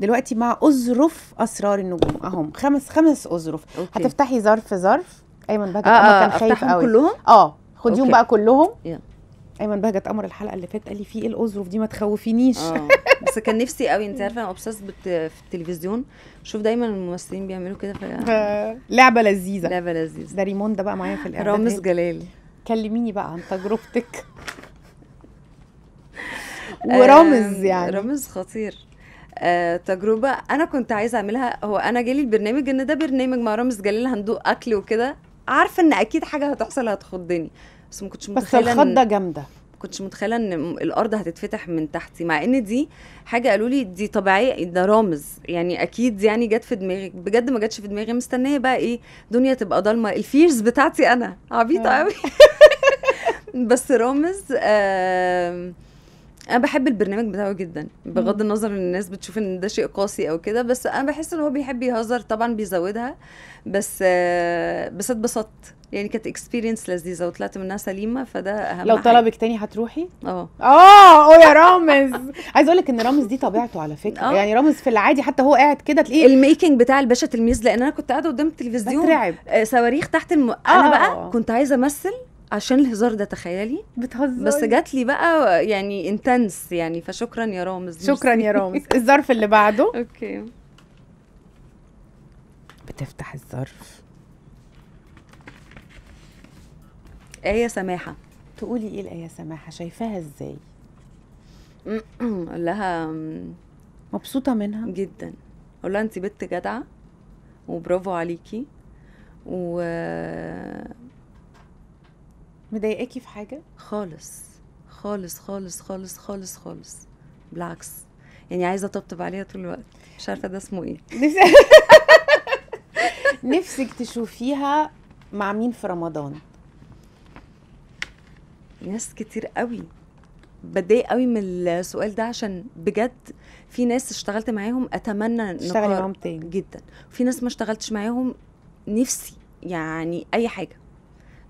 دلوقتي مع اظرف اسرار النجوم اهم خمس خمس اظرف هتفتحي ظرف ظرف ايمن بهجت آه آه كان خايف قوي كلهم اه خديهم بقى كلهم yeah. ايمن بهجت قمر الحلقه اللي فاتت قال لي في ايه الاظرف دي ما تخوفينيش آه. بس كان نفسي قوي انت عارفه انا اوبسس في التلفزيون شوف دايما الممثلين بيعملوا كده ف... آه. لعبه لذيذه لعبه لذيذه ده ريموند بقى معايا في الاعداد رامز جلال كلميني بقى عن تجربتك ورامز يعني رامز خطير آه، تجربه انا كنت عايزه اعملها هو انا جالي البرنامج ان ده برنامج مع رامز جلال هندوق اكل وكده عارفه ان اكيد حاجه هتحصل هتخضني بس ما كنتش متخيله بس الخضه جامده كنتش متخيله ان الارض هتتفتح من تحتي مع ان دي حاجه قالوا لي دي طبيعيه ده رامز يعني اكيد يعني جت في دماغي بجد ما جتش في دماغي مستنيه بقى ايه دنيا تبقى ضلمه الفيرز بتاعتي انا عبيطه قوي آه. بس رامز آه انا بحب البرنامج بتاعه جدا بغض النظر ان الناس بتشوف ان ده شيء قاسي او كده بس انا بحس ان هو بيحب يهزر طبعا بيزودها بس بس اتبسطت يعني كانت اكسبيرينس لذيذه وطلعت منها سليمه فده اهم لو طلبك تاني هتروحي اه اه يا رامز عايز اقول لك ان رامز دي طبيعته على فكره أوه. يعني رامز في العادي حتى هو قاعد كده تلاقيه الميكنج بتاع الباشا تلميذ لان انا كنت قاعده قدام التلفزيون بترعب آه، صواريخ تحت الم... انا آه. بقى كنت عايزه امثل عشان الهزار ده تخيلي بتهزري بس جات لي بقى يعني انتنس يعني فشكرا يا رامز شكرا يا رامز الظرف اللي بعده اوكي بتفتح الظرف آية سماحة تقولي ايه الآية سماحة شايفاها ازاي؟ اقول لها مبسوطة منها؟ جدا اقول لها انت بنت جدعة وبرافو عليكي و مضايقاكي في حاجه خالص خالص خالص خالص خالص خالص بالعكس يعني عايزه اطبطب عليها طول الوقت مش عارفه ده اسمه ايه نفسك تشوفيها مع مين في رمضان ناس كتير قوي بتضايق قوي من السؤال ده عشان بجد في ناس اشتغلت معاهم اتمنى اشتغلي معاهم تاني جدا في ناس ما اشتغلتش معاهم نفسي يعني اي حاجه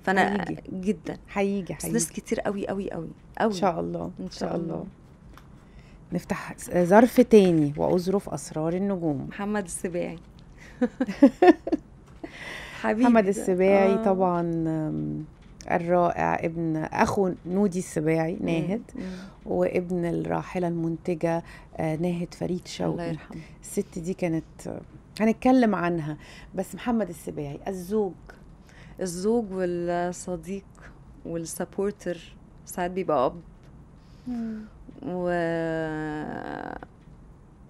فانا حقيقي. جدا هيجي هيجي ناس كتير قوي قوي قوي قوي ان شاء الله ان شاء الله, الله. نفتح ظرف تاني واظرف اسرار النجوم محمد السباعي حبيبي محمد السباعي آه. طبعا الرائع ابن اخو نودي السباعي ناهد وابن الراحله المنتجه آه، ناهد فريد شوقي الله يرحمه الست دي كانت هنتكلم عنها بس محمد السباعي الزوج الزوج والصديق والسبورتر ساعات بيبقى اب و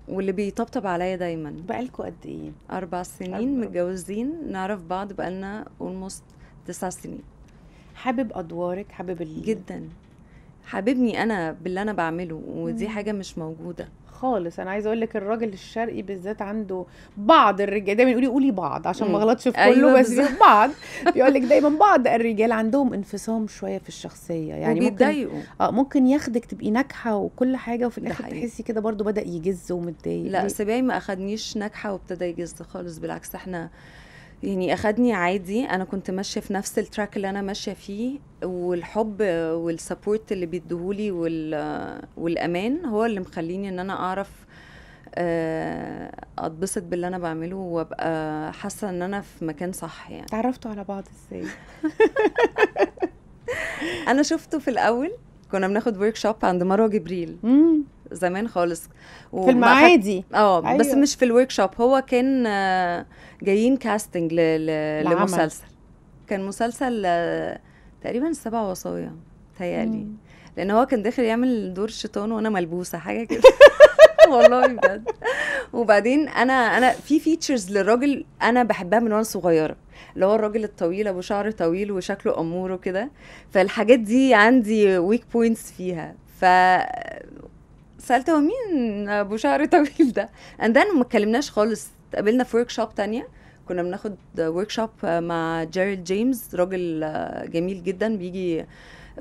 واللي بيطبطب عليا دايما بقالكوا قد ايه اربع سنين أربع. متجوزين نعرف بعض بقالنا اولموست تسع سنين حابب ادوارك حابب ال... جدا حاببني انا باللي انا بعمله ودي مم. حاجه مش موجوده خالص انا عايزه اقول لك الراجل الشرقي بالذات عنده بعض الرجال دايما يقولي قولي بعض عشان ما اغلطش في أيوة، كله أيوة بس بعض بيقول لك دايما بعض الرجال عندهم انفصام شويه في الشخصيه يعني ممكن اه ممكن ياخدك تبقي ناجحه وكل حاجه وفي الاخر تحسي كده برضو بدا يجز ومتضايق لا سباي ما اخدنيش ناجحه وابتدى يجز خالص بالعكس احنا يعني اخدني عادي انا كنت ماشيه في نفس التراك اللي انا ماشيه فيه والحب والسبورت اللي بيديهولي والامان هو اللي مخليني ان انا اعرف آه، اتبسط باللي انا بعمله وابقى حاسه ان انا في مكان صح يعني تعرفتوا على بعض ازاي انا شفته في الاول كنا بناخد ورك شوب عند مروه جبريل زمان خالص في المعادي اه أيوة. بس مش في الورك شوب هو كان آه، جايين كاستنج لمسلسل كان مسلسل آه، تقريبا السبع وصايا تهيألي لان هو كان داخل يعمل دور الشيطان وانا ملبوسه حاجه كده والله بجد وبعدين انا انا في فيتشرز للراجل انا بحبها من وانا صغيره اللي هو الراجل الطويل ابو شعر طويل وشكله امور وكده فالحاجات دي عندي ويك بوينتس فيها ف سالت هو مين ابو شعر طويل ده اند ذن ما اتكلمناش خالص اتقابلنا في ورك شوب ثانيه كنا بناخد ورك شوب مع جيرالد جيمس راجل جميل جدا بيجي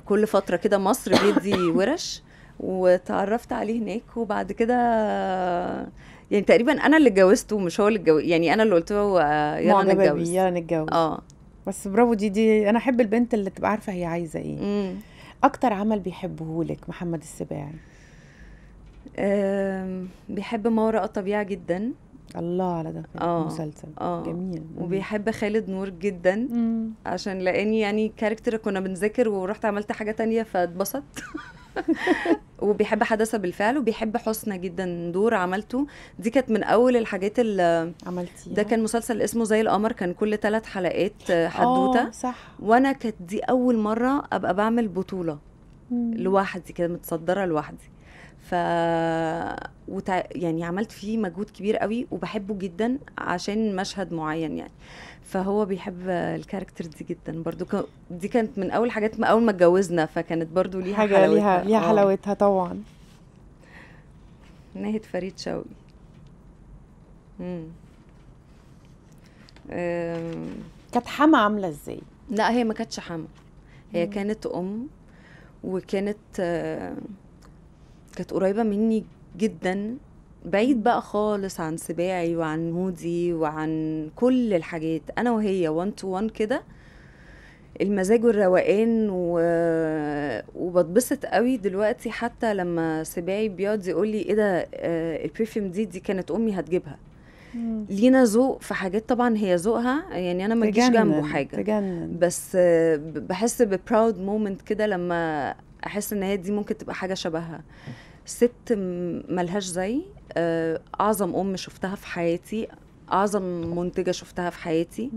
كل فتره كده مصر بيدي ورش وتعرفت عليه هناك وبعد كده يعني تقريبا انا اللي اتجوزته مش هو اللي اتجوز يعني انا اللي قلت له يلا نتجوز يلا نتجوز اه بس برافو دي دي انا احب البنت اللي تبقى عارفه هي عايزه ايه مم. اكتر عمل بيحبه لك محمد السباعي بيحب ما وراء الطبيعة جدا الله على ده آه. مسلسل آه. جميل وبيحب خالد نور جدا مم. عشان لاني يعني كاركتر كنا بنذاكر ورحت عملت حاجه تانية فاتبسط وبيحب حدثه بالفعل وبيحب حسنى جدا دور عملته دي كانت من اول الحاجات اللي عملتيها ده كان مسلسل اسمه زي القمر كان كل ثلاث حلقات آه، آه، حدوته صح وانا كانت دي اول مره ابقى بعمل بطوله مم. لوحدي كده متصدره لوحدي ف وتع... يعني عملت فيه مجهود كبير قوي وبحبه جدا عشان مشهد معين يعني فهو بيحب الكاركتر دي جدا برضو ك... دي كانت من اول حاجات ما اول ما اتجوزنا فكانت برضو ليها حاجه حلاوتها. ليها ليها آه. حلاوتها طبعا ناهد فريد شوقي امم أم... كانت حما عامله ازاي لا هي ما كانتش حما هي مم. كانت ام وكانت أه كانت قريبة مني جدا بعيد بقى خالص عن سباعي وعن مودي وعن كل الحاجات انا وهي وان تو وان كده المزاج والروقان و... وبتبسط قوي دلوقتي حتى لما سباعي بيقعد يقول لي ايه ده آه، البرفيوم دي دي كانت امي هتجيبها لينا ذوق في حاجات طبعا هي ذوقها يعني انا ما جنبه حاجه تجنن. بس آه، بحس ببراود مومنت كده لما احس ان هي دي ممكن تبقى حاجه شبهها ست ملهاش زي آه، اعظم ام شفتها في حياتي اعظم منتجه شفتها في حياتي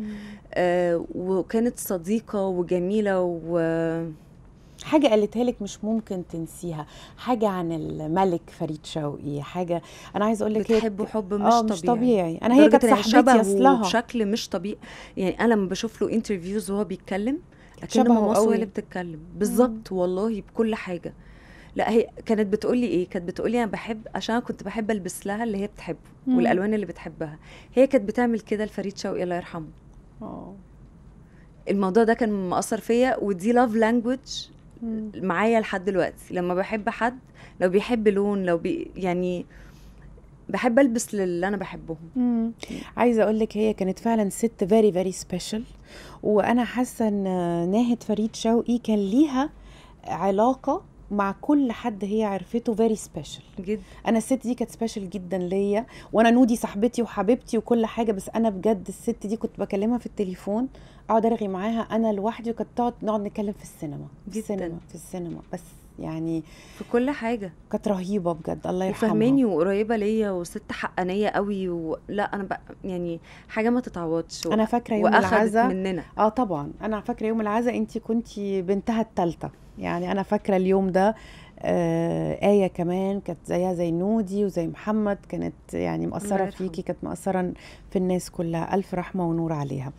آه وكانت صديقه وجميله و حاجة قالتها لك مش ممكن تنسيها حاجة عن الملك فريد شوقي حاجة أنا عايز أقول لك بتحبه حب آه، مش, طبيعي. مش طبيعي أنا هي كانت صاحبتي أصلها بشكل مش طبيعي يعني أنا لما بشوف له انترفيوز وهو بيتكلم اكن ماما هي اللي بتتكلم بالظبط والله بكل حاجه لا هي كانت بتقولي ايه كانت بتقولي انا بحب عشان أنا كنت بحب البس لها اللي هي بتحبه مم. والالوان اللي بتحبها هي كانت بتعمل كده لفريد شوقي الله يرحمه اه الموضوع ده كان مأثر فيا ودي لاف لانجوج معايا لحد دلوقتي لما بحب حد لو بيحب لون لو بي يعني بحب البس للي انا بحبهم عايزه اقول لك هي كانت فعلا ست فيري فيري سبيشال وانا حاسه ان ناهد فريد شوقي كان ليها علاقه مع كل حد هي عرفته فيري سبيشال جدا انا الست دي كانت سبيشال جدا ليا وانا نودي صاحبتي وحبيبتي وكل حاجه بس انا بجد الست دي كنت بكلمها في التليفون اقعد ارغي معاها انا لوحدي وكانت تقعد نقعد نتكلم في السينما في السينما في السينما بس يعني في كل حاجه كانت رهيبه بجد الله يرحمها وفهماني وقريبه ليا وست حقانيه قوي ولا انا بقى يعني حاجه ما تتعوضش و... انا فاكره يوم العزا مننا اه طبعا انا فاكره يوم العزا انت كنت بنتها الثالثه يعني انا فاكره اليوم ده آه آية كمان كانت زيها زي نودي وزي محمد كانت يعني مأثرة فيكي كانت مأثرة في الناس كلها ألف رحمة ونور عليها